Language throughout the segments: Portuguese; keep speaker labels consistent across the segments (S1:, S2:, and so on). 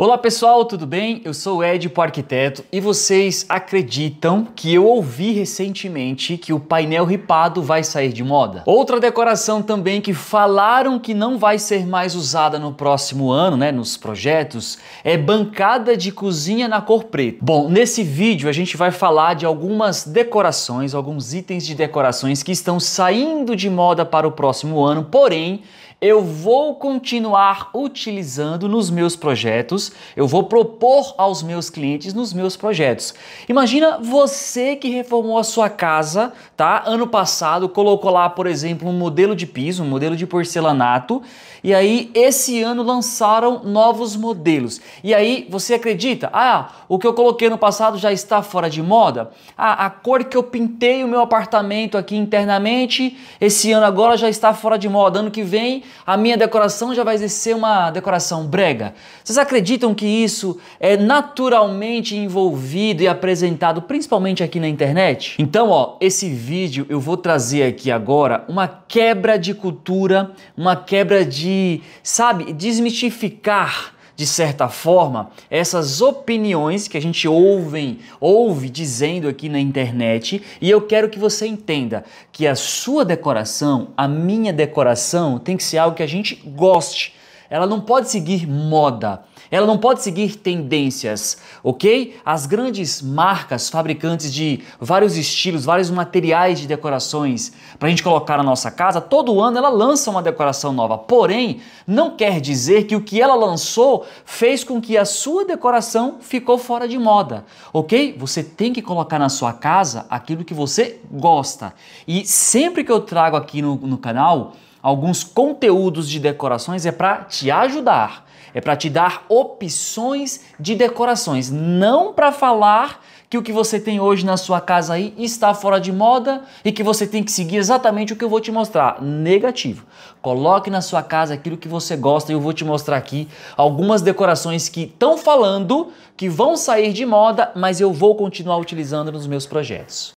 S1: Olá pessoal, tudo bem? Eu sou o Ed, o arquiteto, e vocês acreditam que eu ouvi recentemente que o painel ripado vai sair de moda? Outra decoração também que falaram que não vai ser mais usada no próximo ano, né, nos projetos, é bancada de cozinha na cor preta. Bom, nesse vídeo a gente vai falar de algumas decorações, alguns itens de decorações que estão saindo de moda para o próximo ano, porém eu vou continuar utilizando nos meus projetos, eu vou propor aos meus clientes nos meus projetos. Imagina você que reformou a sua casa, tá? Ano passado colocou lá, por exemplo, um modelo de piso, um modelo de porcelanato, e aí esse ano lançaram novos modelos. E aí você acredita? Ah, o que eu coloquei no passado já está fora de moda? Ah, a cor que eu pintei o meu apartamento aqui internamente, esse ano agora já está fora de moda. Ano que vem a minha decoração já vai ser uma decoração brega. Vocês acreditam que isso é naturalmente envolvido e apresentado principalmente aqui na internet? Então, ó, esse vídeo eu vou trazer aqui agora uma quebra de cultura, uma quebra de, sabe, desmistificar de certa forma, essas opiniões que a gente ouve, ouve dizendo aqui na internet, e eu quero que você entenda que a sua decoração, a minha decoração, tem que ser algo que a gente goste. Ela não pode seguir moda. Ela não pode seguir tendências, ok? As grandes marcas, fabricantes de vários estilos, vários materiais de decorações para a gente colocar na nossa casa, todo ano ela lança uma decoração nova. Porém, não quer dizer que o que ela lançou fez com que a sua decoração ficou fora de moda, ok? Você tem que colocar na sua casa aquilo que você gosta. E sempre que eu trago aqui no, no canal, alguns conteúdos de decorações é para te ajudar, é para te dar opções de decorações, não para falar que o que você tem hoje na sua casa aí está fora de moda e que você tem que seguir exatamente o que eu vou te mostrar. Negativo. Coloque na sua casa aquilo que você gosta e eu vou te mostrar aqui algumas decorações que estão falando que vão sair de moda, mas eu vou continuar utilizando nos meus projetos.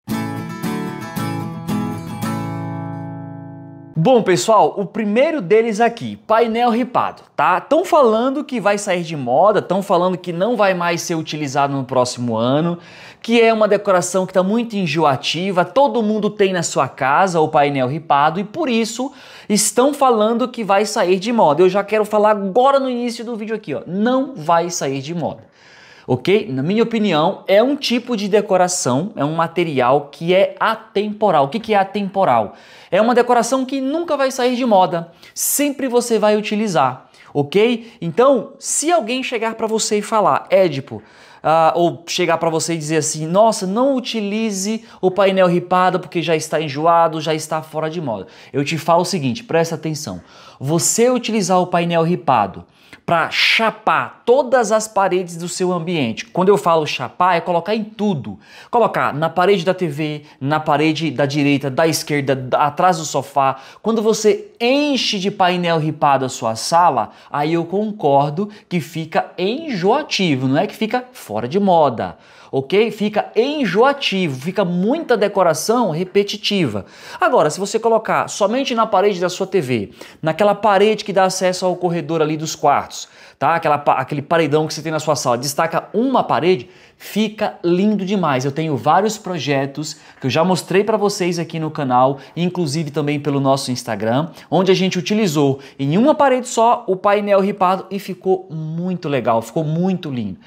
S1: Bom, pessoal, o primeiro deles aqui, painel ripado, tá? Estão falando que vai sair de moda, estão falando que não vai mais ser utilizado no próximo ano, que é uma decoração que está muito enjoativa, todo mundo tem na sua casa o painel ripado e por isso estão falando que vai sair de moda. Eu já quero falar agora no início do vídeo aqui, ó, não vai sair de moda ok? Na minha opinião, é um tipo de decoração, é um material que é atemporal. O que, é atemporal? É uma decoração que nunca vai sair de moda, sempre você vai utilizar, ok? Então, se alguém chegar para você e falar, Édipo, ah, ou chegar para você e dizer assim: nossa, não utilize o painel ripado porque já está enjoado, já está fora de moda. Eu te falo o seguinte: presta atenção. Você utilizar o painel ripado para chapar todas as paredes do seu ambiente. Quando eu falo chapar, é colocar em tudo. Colocar na parede da TV, na parede da direita, da esquerda, da, atrás do sofá. Quando você enche de painel ripado a sua sala, aí eu concordo que fica enjoativo, não é que fica fora de moda ok? Fica enjoativo, fica muita decoração repetitiva. Agora, se você colocar somente na parede da sua TV, naquela parede que dá acesso ao corredor ali dos quartos, tá? Aquela, aquele paredão que você tem na sua sala, destaca uma parede, fica lindo demais. Eu tenho vários projetos que eu já mostrei para vocês aqui no canal, inclusive também pelo nosso Instagram, onde a gente utilizou em uma parede só o painel ripado e ficou muito legal, ficou muito lindo.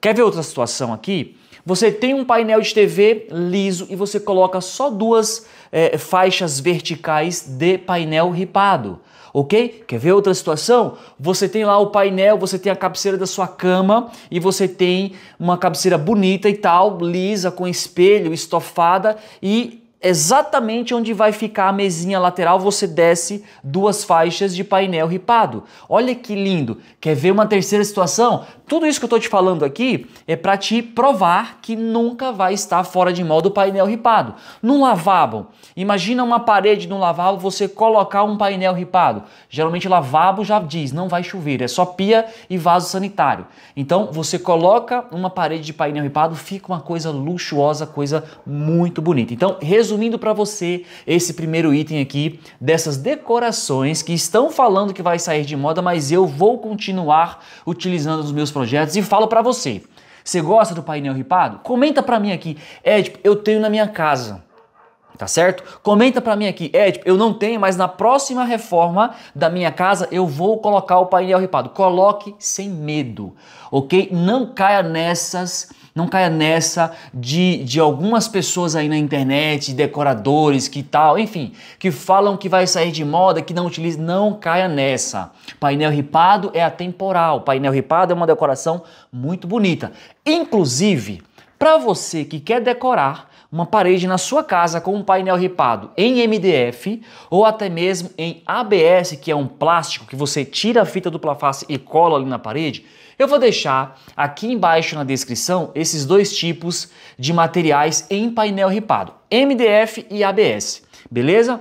S1: Quer ver outra situação aqui? Você tem um painel de TV liso e você coloca só duas é, faixas verticais de painel ripado, ok? Quer ver outra situação? Você tem lá o painel, você tem a cabeceira da sua cama e você tem uma cabeceira bonita e tal, lisa, com espelho, estofada e exatamente onde vai ficar a mesinha lateral, você desce duas faixas de painel ripado. Olha que lindo! Quer ver uma terceira situação? Tudo isso que eu estou te falando aqui é para te provar que nunca vai estar fora de moda o painel ripado. Num lavabo, imagina uma parede no lavabo, você colocar um painel ripado. Geralmente lavabo já diz, não vai chover, é só pia e vaso sanitário. Então você coloca uma parede de painel ripado, fica uma coisa luxuosa, coisa muito bonita. Então, resumindo, resumindo para você esse primeiro item aqui dessas decorações que estão falando que vai sair de moda, mas eu vou continuar utilizando nos meus projetos e falo para você. Você gosta do painel ripado? Comenta para mim aqui. Ed, eu tenho na minha casa tá certo? Comenta para mim aqui, Ed, eu não tenho, mas na próxima reforma da minha casa eu vou colocar o painel ripado. Coloque sem medo, ok? Não caia nessas, não caia nessa de, de algumas pessoas aí na internet, decoradores que tal, enfim, que falam que vai sair de moda, que não utiliza, não caia nessa. Painel ripado é atemporal, painel ripado é uma decoração muito bonita. Inclusive, para você que quer decorar, uma parede na sua casa com um painel ripado em MDF ou até mesmo em ABS, que é um plástico que você tira a fita dupla face e cola ali na parede, eu vou deixar aqui embaixo na descrição esses dois tipos de materiais em painel ripado, MDF e ABS, beleza?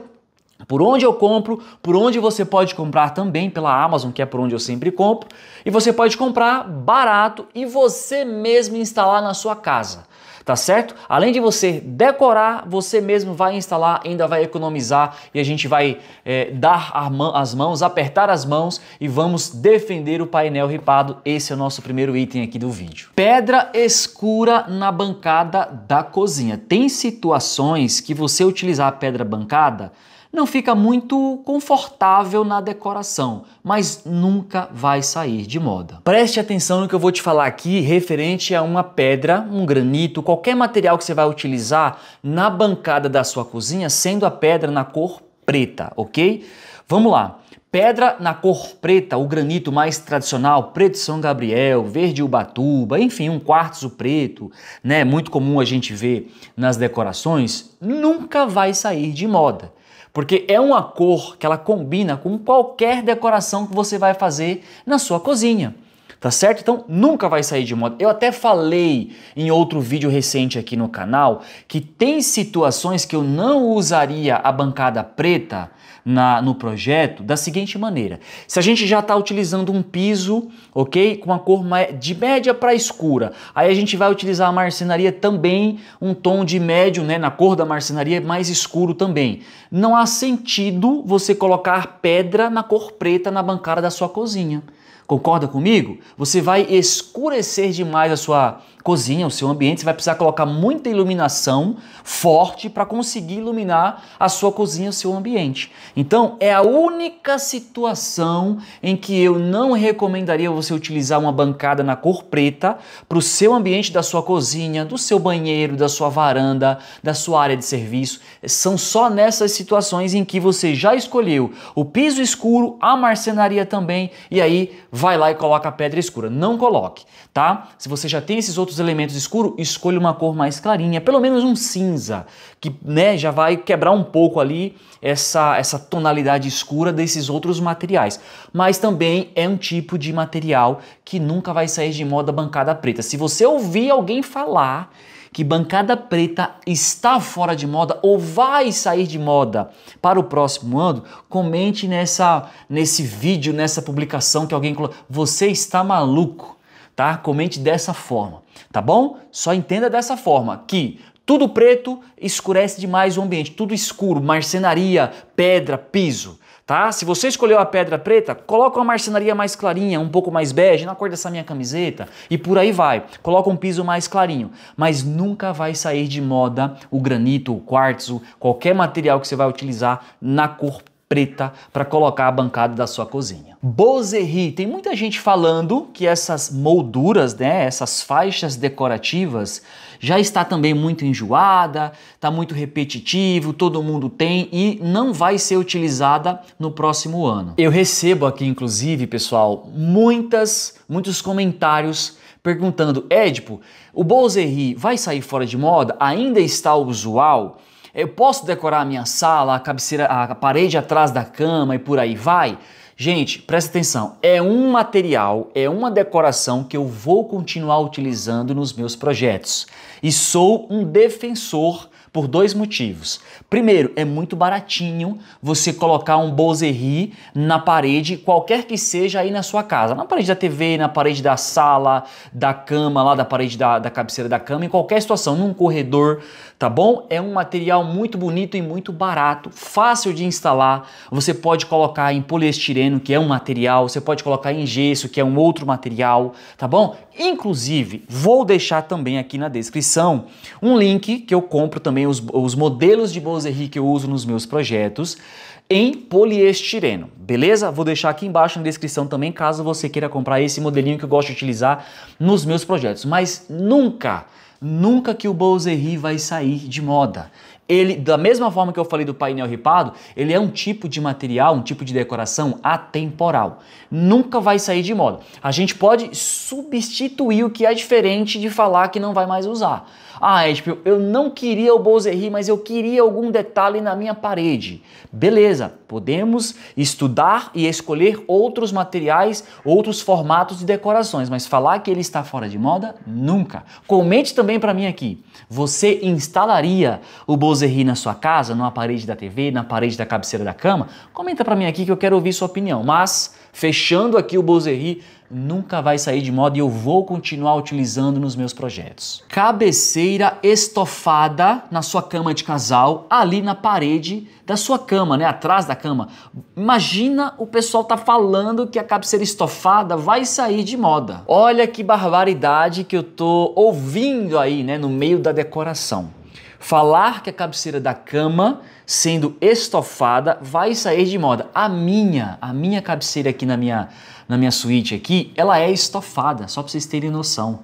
S1: Por onde eu compro, por onde você pode comprar também pela Amazon, que é por onde eu sempre compro, e você pode comprar barato e você mesmo instalar na sua casa tá certo? Além de você decorar, você mesmo vai instalar, ainda vai economizar e a gente vai é, dar as mãos, apertar as mãos e vamos defender o painel ripado. Esse é o nosso primeiro item aqui do vídeo. Pedra escura na bancada da cozinha. Tem situações que você utilizar a pedra bancada não fica muito confortável na decoração, mas nunca vai sair de moda. Preste atenção no que eu vou te falar aqui referente a uma pedra, um granito, qualquer material que você vai utilizar na bancada da sua cozinha, sendo a pedra na cor preta, ok? Vamos lá. Pedra na cor preta, o granito mais tradicional, preto São Gabriel, verde Ubatuba, enfim, um quartzo preto, né, muito comum a gente ver nas decorações, nunca vai sair de moda porque é uma cor que ela combina com qualquer decoração que você vai fazer na sua cozinha tá certo? Então nunca vai sair de moda. Eu até falei em outro vídeo recente aqui no canal que tem situações que eu não usaria a bancada preta na, no projeto da seguinte maneira: se a gente já está utilizando um piso, ok, com a cor de média para escura, aí a gente vai utilizar a marcenaria também um tom de médio, né, na cor da marcenaria mais escuro também. Não há sentido você colocar pedra na cor preta na bancada da sua cozinha. Concorda comigo? Você vai escurecer demais a sua cozinha, o seu ambiente, você vai precisar colocar muita iluminação forte para conseguir iluminar a sua cozinha, o seu ambiente. Então, é a única situação em que eu não recomendaria você utilizar uma bancada na cor preta para o seu ambiente da sua cozinha, do seu banheiro, da sua varanda, da sua área de serviço. São só nessas situações em que você já escolheu o piso escuro, a marcenaria também, e aí vai lá e coloca a pedra escura. Não coloque, tá? Se você já tem esses outros elementos escuros, escolha uma cor mais clarinha, pelo menos um cinza, que né, já vai quebrar um pouco ali essa, essa tonalidade escura desses outros materiais. Mas também é um tipo de material que nunca vai sair de moda bancada preta. Se você ouvir alguém falar que bancada preta está fora de moda ou vai sair de moda para o próximo ano, comente nessa, nesse vídeo, nessa publicação que alguém colocou. Você está maluco, tá? Comente dessa forma, tá bom? Só entenda dessa forma que tudo preto escurece demais o ambiente, tudo escuro, marcenaria, pedra, piso tá? Se você escolheu a pedra preta, coloca uma marcenaria mais clarinha, um pouco mais bege, na cor dessa minha camiseta, e por aí vai. Coloca um piso mais clarinho, mas nunca vai sair de moda o granito, o quartzo, qualquer material que você vai utilizar na cor preta para colocar a bancada da sua cozinha. bozerri tem muita gente falando que essas molduras, né, essas faixas decorativas já está também muito enjoada, está muito repetitivo, todo mundo tem e não vai ser utilizada no próximo ano. Eu recebo aqui inclusive, pessoal, muitas muitos comentários perguntando: "Édipo, o bozerri vai sair fora de moda? Ainda está usual?" Eu posso decorar a minha sala, a cabeceira, a parede atrás da cama e por aí vai? Gente, presta atenção, é um material, é uma decoração que eu vou continuar utilizando nos meus projetos. E sou um defensor por dois motivos. Primeiro, é muito baratinho você colocar um Bozerri na parede, qualquer que seja aí na sua casa. Na parede da TV, na parede da sala, da cama, lá da parede da, da cabeceira da cama, em qualquer situação, num corredor, tá bom? É um material muito bonito e muito barato, fácil de instalar. Você pode colocar em poliestireno, que é um material, você pode colocar em gesso, que é um outro material, tá bom? Inclusive, vou deixar também aqui na descrição um link que eu compro também também os, os modelos de Bozerri que eu uso nos meus projetos em poliestireno, beleza? Vou deixar aqui embaixo na descrição também caso você queira comprar esse modelinho que eu gosto de utilizar nos meus projetos. Mas nunca, nunca que o Bozerri vai sair de moda. Ele, da mesma forma que eu falei do painel ripado, ele é um tipo de material, um tipo de decoração atemporal. Nunca vai sair de moda. A gente pode substituir o que é diferente de falar que não vai mais usar. Ah, é, eu não queria o bozerri, mas eu queria algum detalhe na minha parede. Beleza, podemos estudar e escolher outros materiais, outros formatos de decorações, mas falar que ele está fora de moda, nunca. Comente também para mim aqui, você instalaria o bozerri? closer na sua casa, numa parede da TV, na parede da cabeceira da cama? Comenta para mim aqui que eu quero ouvir sua opinião. Mas, fechando aqui o Bozerri, nunca vai sair de moda e eu vou continuar utilizando nos meus projetos. Cabeceira estofada na sua cama de casal, ali na parede da sua cama, né, atrás da cama. Imagina o pessoal tá falando que a cabeceira estofada vai sair de moda. Olha que barbaridade que eu tô ouvindo aí, né, no meio da decoração. Falar que a cabeceira da cama, sendo estofada, vai sair de moda. A minha, a minha cabeceira aqui na minha, na minha suíte aqui, ela é estofada, só para vocês terem noção.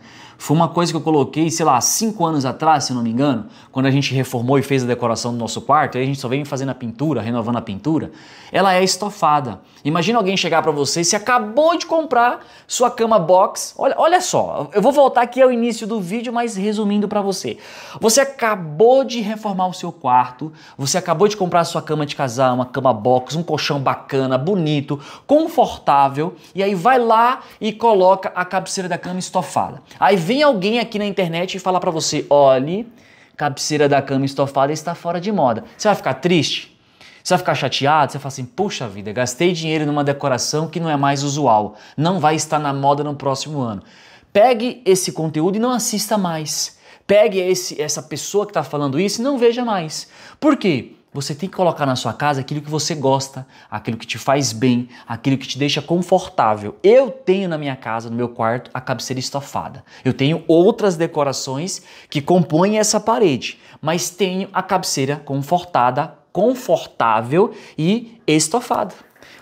S1: Foi uma coisa que eu coloquei, sei lá, cinco anos atrás, se não me engano, quando a gente reformou e fez a decoração do nosso quarto, aí a gente só vem fazendo a pintura, renovando a pintura. Ela é estofada. Imagina alguém chegar para você, se acabou de comprar sua cama box. Olha, olha só, eu vou voltar aqui ao início do vídeo, mas resumindo para você. Você acabou de reformar o seu quarto, você acabou de comprar sua cama de casal, uma cama box, um colchão bacana, bonito, confortável, e aí vai lá e coloca a cabeceira da cama estofada. Aí vem vem alguém aqui na internet e falar para você: olhe, cabeceira da cama estofada está fora de moda. Você vai ficar triste? Você vai ficar chateado? Você fala assim: puxa vida, gastei dinheiro numa decoração que não é mais usual, não vai estar na moda no próximo ano. Pegue esse conteúdo e não assista mais. Pegue esse, essa pessoa que está falando isso e não veja mais. Por quê? Você tem que colocar na sua casa aquilo que você gosta, aquilo que te faz bem, aquilo que te deixa confortável. Eu tenho na minha casa, no meu quarto, a cabeceira estofada. Eu tenho outras decorações que compõem essa parede, mas tenho a cabeceira confortada, confortável e estofada.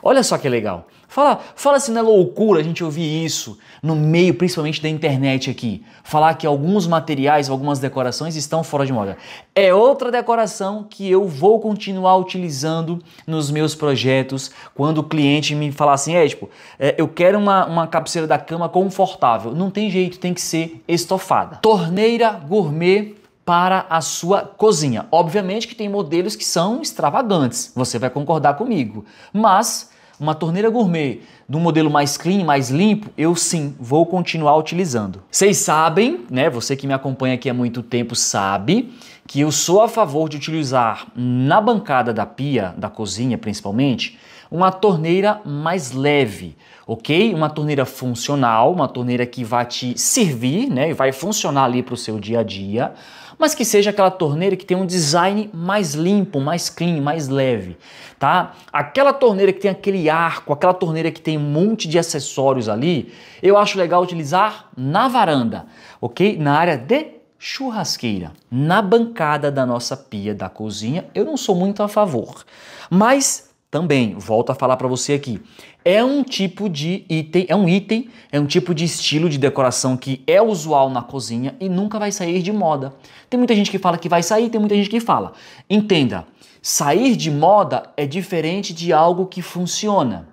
S1: Olha só que legal. Fala, fala se não é loucura a gente ouvir isso no meio, principalmente da internet aqui. Falar que alguns materiais, algumas decorações estão fora de moda. É outra decoração que eu vou continuar utilizando nos meus projetos quando o cliente me falar assim, é tipo, é, eu quero uma, uma cabeceira da cama confortável. Não tem jeito, tem que ser estofada. Torneira gourmet para a sua cozinha. Obviamente que tem modelos que são extravagantes, você vai concordar comigo, mas uma torneira gourmet do modelo mais clean, mais limpo, eu sim vou continuar utilizando. Vocês sabem, né? Você que me acompanha aqui há muito tempo sabe que eu sou a favor de utilizar na bancada da pia, da cozinha principalmente, uma torneira mais leve, ok? Uma torneira funcional, uma torneira que vai te servir, né? E vai funcionar ali para o seu dia a dia mas que seja aquela torneira que tem um design mais limpo, mais clean, mais leve, tá? Aquela torneira que tem aquele arco, aquela torneira que tem um monte de acessórios ali, eu acho legal utilizar na varanda, ok? Na área de churrasqueira, na bancada da nossa pia da cozinha, eu não sou muito a favor, mas também, volto a falar para você aqui, é um tipo de item, é um item, é um tipo de estilo de decoração que é usual na cozinha e nunca vai sair de moda. Tem muita gente que fala que vai sair, tem muita gente que fala. Entenda, sair de moda é diferente de algo que funciona.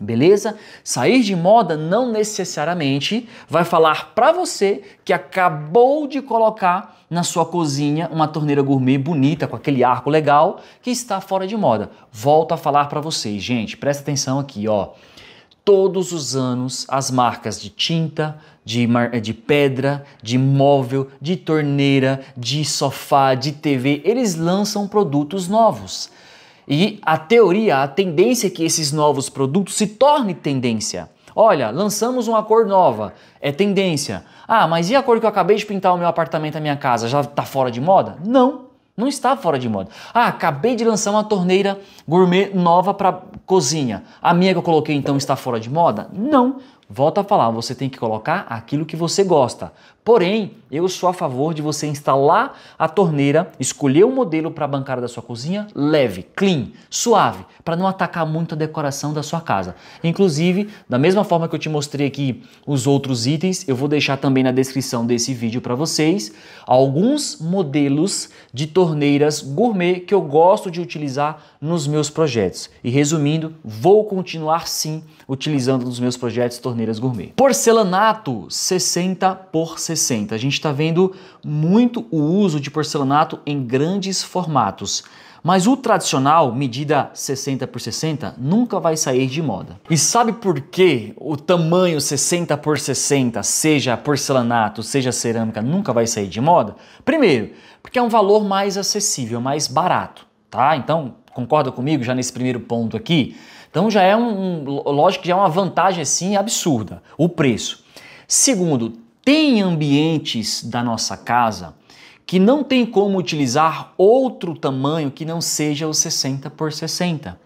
S1: Beleza? Sair de moda não necessariamente vai falar para você que acabou de colocar na sua cozinha uma torneira gourmet bonita com aquele arco legal que está fora de moda. Volto a falar para vocês, gente, presta atenção aqui, ó. Todos os anos as marcas de tinta, de, de pedra, de móvel, de torneira, de sofá, de TV, eles lançam produtos novos. E a teoria, a tendência é que esses novos produtos se tornem tendência. Olha, lançamos uma cor nova, é tendência. Ah, mas e a cor que eu acabei de pintar o meu apartamento, a minha casa, já está fora de moda? Não, não está fora de moda. Ah, acabei de lançar uma torneira gourmet nova para cozinha. A minha que eu coloquei então está fora de moda? Não. Volto a falar, você tem que colocar aquilo que você gosta. Porém, eu sou a favor de você instalar a torneira, escolher o um modelo para a bancada da sua cozinha, leve, clean, suave, para não atacar muito a decoração da sua casa. Inclusive, da mesma forma que eu te mostrei aqui os outros itens, eu vou deixar também na descrição desse vídeo para vocês alguns modelos de torneiras gourmet que eu gosto de utilizar nos meus projetos. E resumindo, vou continuar sim utilizando nos meus projetos torneiras Bananeiras Gourmet. Porcelanato 60 por 60. A gente está vendo muito o uso de porcelanato em grandes formatos. Mas o tradicional, medida 60 por 60, nunca vai sair de moda. E sabe por que o tamanho 60 por 60, seja porcelanato, seja cerâmica, nunca vai sair de moda? Primeiro, porque é um valor mais acessível, mais barato, tá? Então, concorda comigo já nesse primeiro ponto aqui? Então já é um, um lógico que já é uma vantagem assim absurda o preço. Segundo, tem ambientes da nossa casa que não tem como utilizar outro tamanho que não seja o 60 por 60.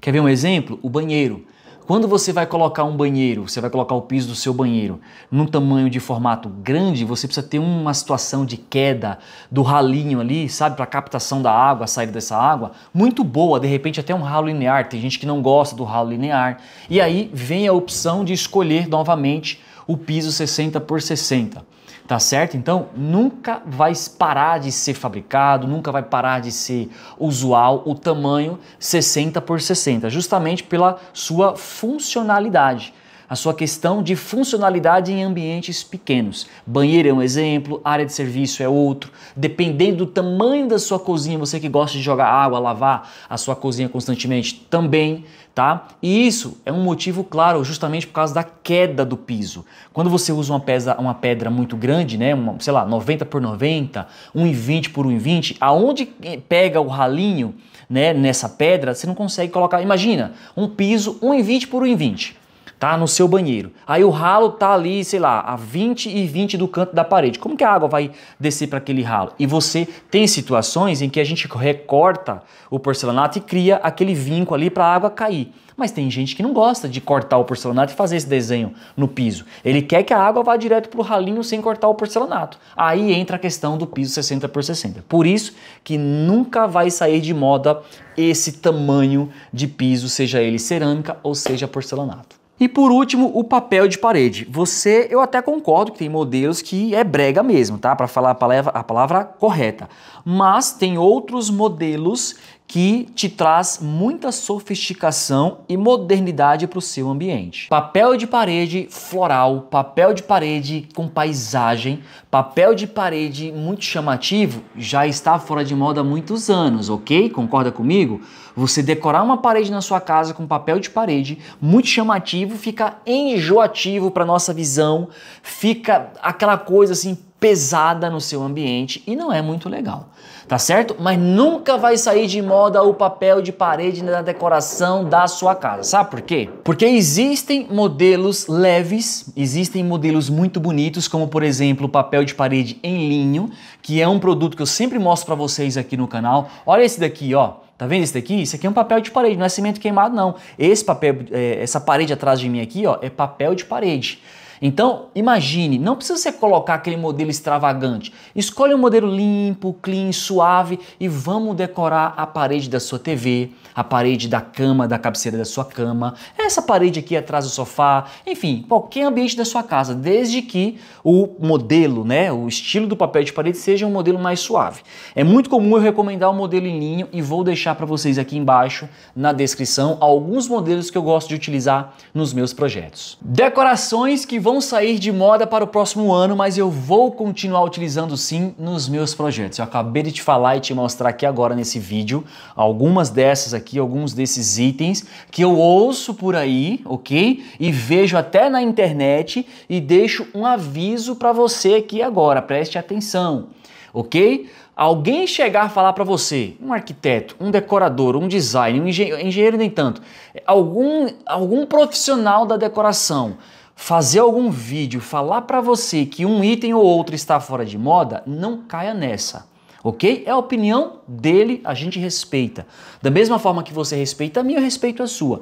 S1: Quer ver um exemplo? O banheiro. Quando você vai colocar um banheiro, você vai colocar o piso do seu banheiro num tamanho de formato grande, você precisa ter uma situação de queda do ralinho ali, sabe, para captação da água, a saída dessa água, muito boa, de repente até um ralo linear. Tem gente que não gosta do ralo linear. E aí vem a opção de escolher novamente o piso 60 por 60 tá certo? Então nunca vai parar de ser fabricado, nunca vai parar de ser usual o tamanho 60 por 60, justamente pela sua funcionalidade a sua questão de funcionalidade em ambientes pequenos. Banheiro é um exemplo, área de serviço é outro. Dependendo do tamanho da sua cozinha, você que gosta de jogar água, lavar a sua cozinha constantemente, também, tá? E isso é um motivo claro, justamente por causa da queda do piso. Quando você usa uma, pesa, uma pedra muito grande, né, uma, sei lá, 90 por 90, 1,20 por 1,20, aonde pega o ralinho, né, nessa pedra, você não consegue colocar. Imagina, um piso 1,20 por 1,20 tá no seu banheiro. Aí o ralo tá ali, sei lá, a 20 e 20 do canto da parede. Como que a água vai descer para aquele ralo? E você tem situações em que a gente recorta o porcelanato e cria aquele vinco ali para a água cair. Mas tem gente que não gosta de cortar o porcelanato e fazer esse desenho no piso. Ele quer que a água vá direto para o ralinho sem cortar o porcelanato. Aí entra a questão do piso 60 por 60. Por isso que nunca vai sair de moda esse tamanho de piso, seja ele cerâmica ou seja porcelanato. E por último, o papel de parede. Você, eu até concordo que tem modelos que é brega mesmo, tá? Para falar a palavra, a palavra correta. Mas tem outros modelos que te traz muita sofisticação e modernidade para o seu ambiente. Papel de parede floral, papel de parede com paisagem, papel de parede muito chamativo já está fora de moda há muitos anos, ok? Concorda comigo? Você decorar uma parede na sua casa com papel de parede muito chamativo fica enjoativo para nossa visão, fica aquela coisa assim pesada no seu ambiente e não é muito legal, tá certo? Mas nunca vai sair de moda o papel de parede na decoração da sua casa, sabe por quê? Porque existem modelos leves, existem modelos muito bonitos, como por exemplo o papel de parede em linho, que é um produto que eu sempre mostro para vocês aqui no canal. Olha esse daqui, ó. Tá vendo esse daqui? Isso aqui é um papel de parede, não é cimento queimado não. Esse papel, é, essa parede atrás de mim aqui, ó, é papel de parede. Então, imagine, não precisa você colocar aquele modelo extravagante. Escolhe um modelo limpo, clean, suave e vamos decorar a parede da sua TV, a parede da cama, da cabeceira da sua cama, essa parede aqui atrás do sofá, enfim, qualquer ambiente da sua casa, desde que o modelo, né, o estilo do papel de parede seja um modelo mais suave. É muito comum eu recomendar o um modelo em linho e vou deixar para vocês aqui embaixo na descrição alguns modelos que eu gosto de utilizar nos meus projetos. Decorações que vão sair de moda para o próximo ano, mas eu vou continuar utilizando sim nos meus projetos. Eu acabei de te falar e te mostrar aqui agora nesse vídeo algumas dessas aqui aqui alguns desses itens que eu ouço por aí, ok? E vejo até na internet e deixo um aviso para você aqui agora, preste atenção, ok? Alguém chegar a falar para você, um arquiteto, um decorador, um designer, um engenheiro, engenheiro nem tanto, algum, algum profissional da decoração, fazer algum vídeo, falar para você que um item ou outro está fora de moda, não caia nessa ok? É a opinião dele, a gente respeita. Da mesma forma que você respeita a minha, eu respeito a sua.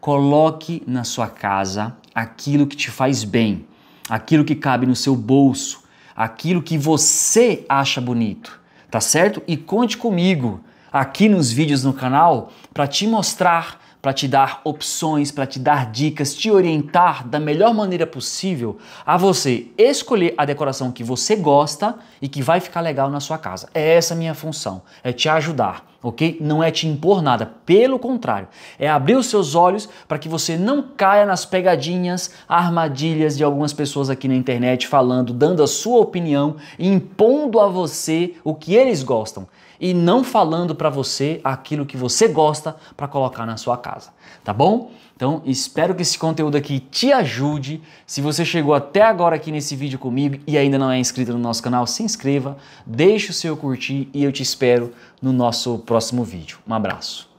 S1: Coloque na sua casa aquilo que te faz bem, aquilo que cabe no seu bolso, aquilo que você acha bonito, tá certo? E conte comigo aqui nos vídeos no canal para te mostrar para te dar opções, para te dar dicas, te orientar da melhor maneira possível a você escolher a decoração que você gosta e que vai ficar legal na sua casa. É essa a minha função, é te ajudar, ok? Não é te impor nada, pelo contrário, é abrir os seus olhos para que você não caia nas pegadinhas, armadilhas de algumas pessoas aqui na internet falando, dando a sua opinião impondo a você o que eles gostam e não falando para você aquilo que você gosta para colocar na sua casa, tá bom? Então, espero que esse conteúdo aqui te ajude. Se você chegou até agora aqui nesse vídeo comigo e ainda não é inscrito no nosso canal, se inscreva, deixe o seu curtir e eu te espero no nosso próximo vídeo. Um abraço.